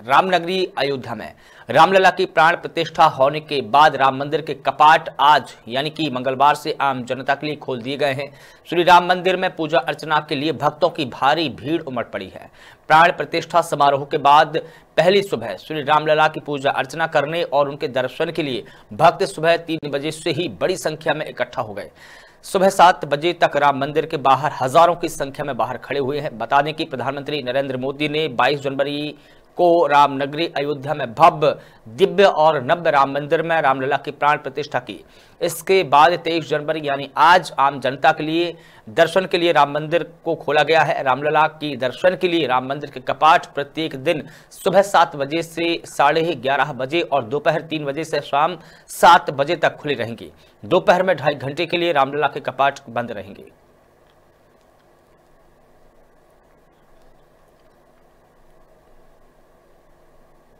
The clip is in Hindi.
रामनगरी अयोध्या में रामलला की प्राण प्रतिष्ठा होने के बाद राम मंदिर के कपाट आज यानी कि मंगलवार से आम जनता के लिए खोल दिए गए हैं श्री राम मंदिर में पूजा अर्चना के लिए भक्तों की भारी भीड़ उमड़ पड़ी है प्राण प्रतिष्ठा समारोह के बाद पहली सुबह श्री रामलला की पूजा अर्चना करने और उनके दर्शन के लिए भक्त सुबह तीन बजे से ही बड़ी संख्या में इकट्ठा हो गए सुबह सात बजे तक राम मंदिर के बाहर हजारों की संख्या में बाहर खड़े हुए हैं बता दें कि प्रधानमंत्री नरेंद्र मोदी ने 22 जनवरी को रामनगरी अयोध्या में भव्य दिव्य और नव्य राम मंदिर में रामलला की प्राण प्रतिष्ठा की इसके बाद 23 जनवरी यानी आज आम जनता के लिए दर्शन के लिए राम मंदिर को खोला गया है रामलला की दर्शन के लिए राम मंदिर के कपाट प्रत्येक दिन सुबह सात बजे से साढ़े ग्यारह बजे और दोपहर तीन बजे से शाम सात बजे तक खुली रहेंगी दोपहर में ढाई घंटे के लिए रामलला के कपाट बंद रहेंगे